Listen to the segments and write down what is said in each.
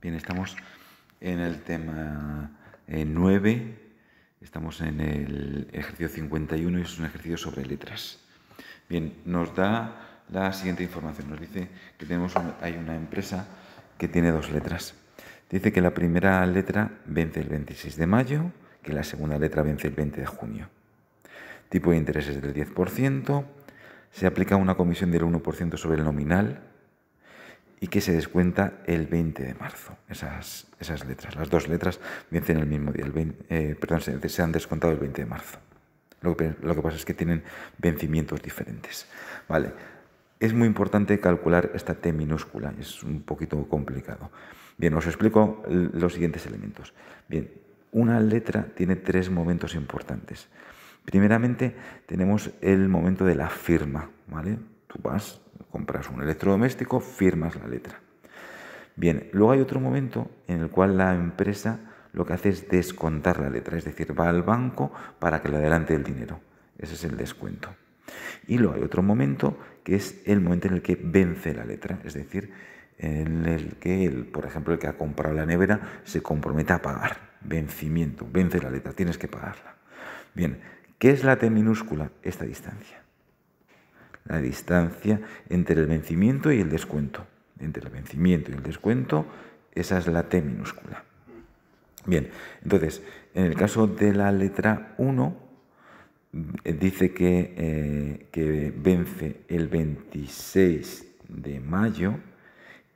Bien, estamos en el tema 9, eh, estamos en el ejercicio 51 y es un ejercicio sobre letras. Bien, nos da la siguiente información. Nos dice que tenemos hay una empresa que tiene dos letras. Dice que la primera letra vence el 26 de mayo, que la segunda letra vence el 20 de junio. Tipo de intereses del 10%, se aplica una comisión del 1% sobre el nominal, y que se descuenta el 20 de marzo. Esas, esas letras, las dos letras vencen el mismo día, el eh, perdón, se, han descontado el 20 de marzo. Lo que, pasa es que tienen vencimientos diferentes. Vale, es muy importante calcular esta T minúscula, es un poquito complicado. Bien, os explico los siguientes elementos. Bien, una letra tiene tres momentos importantes. Primeramente tenemos el momento de la firma, ¿vale? Tú vas, compras un electrodoméstico, firmas la letra. Bien, luego hay otro momento en el cual la empresa lo que hace es descontar la letra, es decir, va al banco para que le adelante el dinero. Ese es el descuento. Y luego hay otro momento que es el momento en el que vence la letra, es decir, en el que, por ejemplo, el que ha comprado la nevera se compromete a pagar. Vencimiento, vence la letra, tienes que pagarla. Bien, ¿qué es la T minúscula? Esta distancia la distancia entre el vencimiento y el descuento. Entre el vencimiento y el descuento, esa es la T minúscula. Bien, entonces, en el caso de la letra 1, eh, dice eh, que, vence el 26 de mayo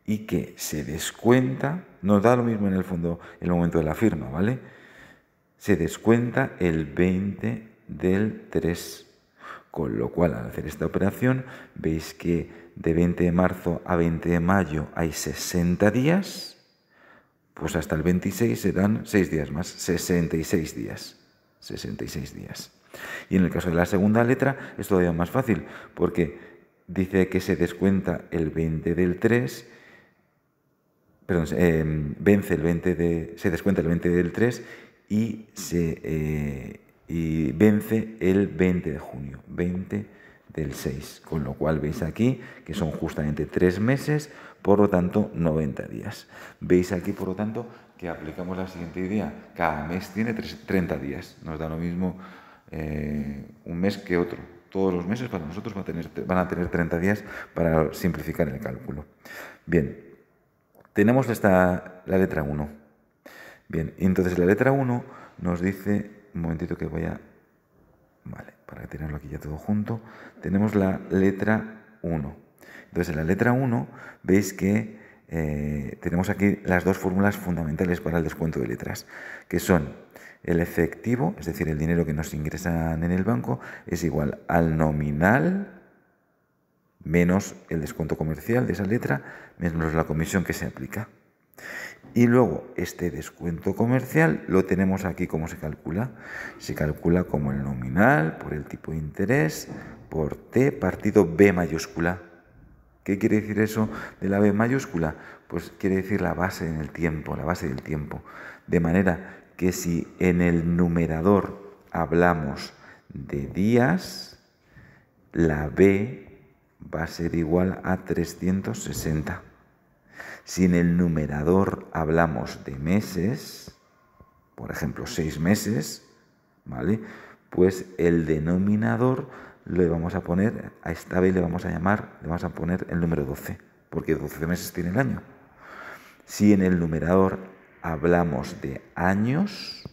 y que se descuenta, no da lo mismo en el fondo el momento de la firma, ¿vale? Se descuenta el 20 del 3 de con lo cual, al hacer esta operación, veis que de 20 de marzo a 20 de mayo hay 60 días, pues hasta el 26 se dan 6 días más, 66 días. 66 días. Y en el caso de la segunda letra es todavía más fácil, porque dice que se descuenta el 20 del 3, perdón, em, vence el 20 de, se descuenta el 20 del 3 y se eh, y vence el 20 de junio, 20 del 6, con lo cual veis aquí que son justamente tres meses, por lo tanto 90 días. Veis aquí, por lo tanto, que aplicamos la siguiente idea, cada mes tiene 30 días, nos da lo mismo eh, un mes que otro. Todos los meses para nosotros van a, tener, van 30 días para simplificar el cálculo. Bien, tenemos la letra 1. Bien, entonces la letra 1 nos dice un momentito que voy a... Vale, para tenerlo aquí ya todo junto, tenemos la letra 1. Entonces, en la letra 1 veis que eh, tenemos aquí las dos fórmulas fundamentales para el descuento de letras, que son el efectivo, es decir, el dinero que nos ingresan en el banco, es igual al nominal menos el descuento comercial de esa letra, menos la comisión que se aplica. Y luego este descuento comercial lo tenemos aquí como se calcula. Se calcula como el nominal por el tipo de interés por T partido B mayúscula. ¿Qué quiere decir eso de la B mayúscula? Pues quiere decir la base en el tiempo, la base del tiempo. De manera que si en el numerador hablamos de días, la B va a ser igual a 360. Si en el numerador hablamos de meses, por ejemplo, seis meses, ¿vale? Pues el denominador le vamos a poner, a esta vez le vamos a llamar, le vamos a poner el número 12, porque 12 meses tiene el año. Si en el numerador hablamos de años,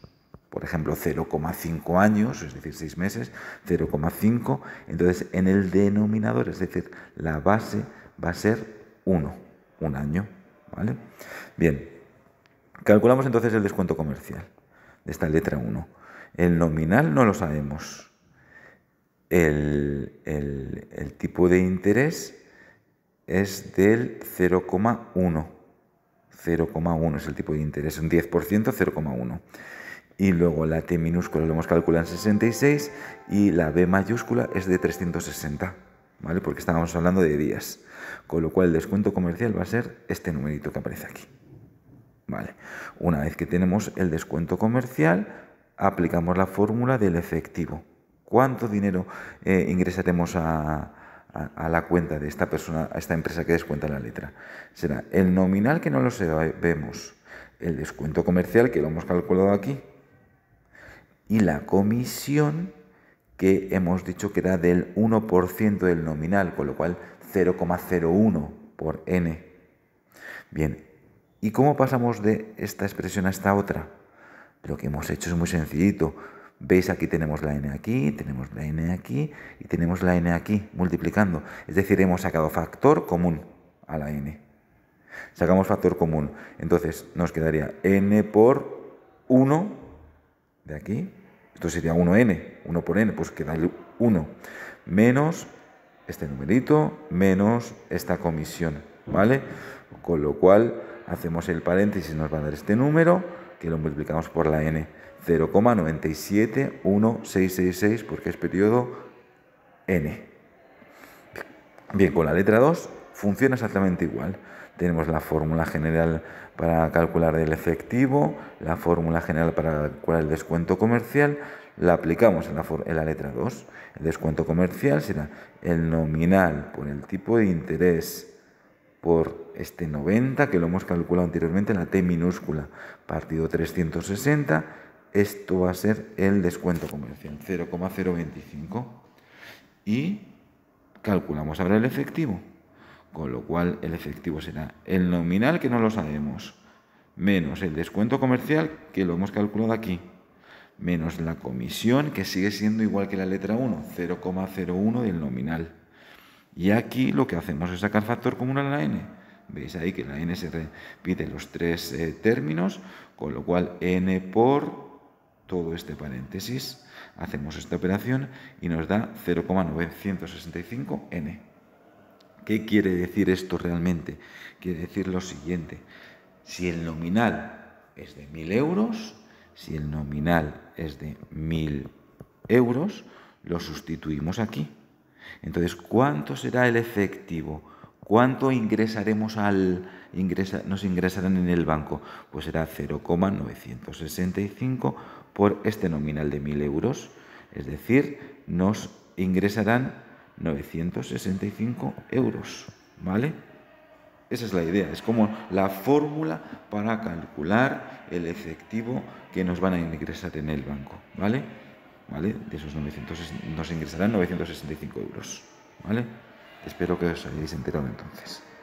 por ejemplo 0,5 años, es decir, 6 meses, 0,5, entonces en el denominador, es decir, la base va a ser 1 un año. ¿vale? Bien, calculamos entonces el descuento comercial de esta letra 1. El nominal no lo sabemos. El, el tipo de interés es del 0,1. 0,1 es el tipo de interés, un 10%, 0,1 y luego la T minúscula lo hemos calculado en 66 y la B mayúscula es de 360. ¿vale? Porque estábamos hablando de días. Con lo cual el descuento comercial va a ser este numerito que aparece aquí. Vale. Una vez que tenemos el descuento comercial, aplicamos la fórmula del efectivo. ¿Cuánto dinero eh, ingresaremos a, la cuenta de esta persona, a esta empresa que descuenta la letra? Será el nominal que no lo sabemos, el descuento comercial que lo hemos calculado aquí y la comisión que hemos dicho que era del 1% del nominal, con lo cual 0,01 por n. Bien, ¿y cómo pasamos de esta expresión a esta otra? Lo que hemos hecho es muy sencillito. Veis aquí tenemos la n aquí, tenemos la n aquí y tenemos la n aquí, multiplicando. Es decir, hemos sacado factor común a la n. Sacamos factor común. Entonces nos quedaría n por 1 de aquí entonces sería 1n, 1 por n, pues queda 1, menos este numerito, menos esta comisión, ¿vale? Con lo cual hacemos el paréntesis, nos va a dar este número, que lo multiplicamos por la n, 0,971666, porque es periodo n. Bien, con la letra 2 funciona exactamente igual tenemos la fórmula general para calcular el efectivo, la fórmula general para calcular el descuento comercial, la aplicamos en la, letra 2. El descuento comercial será el nominal por el tipo de interés por este 90 que lo hemos calculado anteriormente la T minúscula, partido 360, esto va a ser el descuento comercial, 0,025. Y calculamos ahora el efectivo con lo cual el efectivo será el nominal que no lo sabemos, menos el descuento comercial que lo hemos calculado aquí, menos la comisión que sigue siendo igual que la letra 1, 0,01 del nominal. Y aquí lo que hacemos es sacar factor común a la n. Veis ahí que la n se repite los tres eh, términos, con lo cual n por todo este paréntesis, hacemos esta operación y nos da 0,965n. ¿Qué quiere decir esto realmente? Quiere decir lo siguiente. Si el nominal es de 1.000 euros, si el nominal es de 1.000 euros, lo sustituimos aquí. Entonces, ¿cuánto será el efectivo? ¿Cuánto ingresaremos al ingresa, nos ingresarán en el banco? Pues será 0,965 por este nominal de 1.000 euros. Es decir, nos ingresarán 965 euros, ¿vale? Esa es la idea, es como la fórmula para calcular el efectivo que nos van a ingresar en el banco, ¿vale? ¿Vale? De esos 900, nos ingresarán 965 euros, ¿vale? Espero que os hayáis enterado entonces.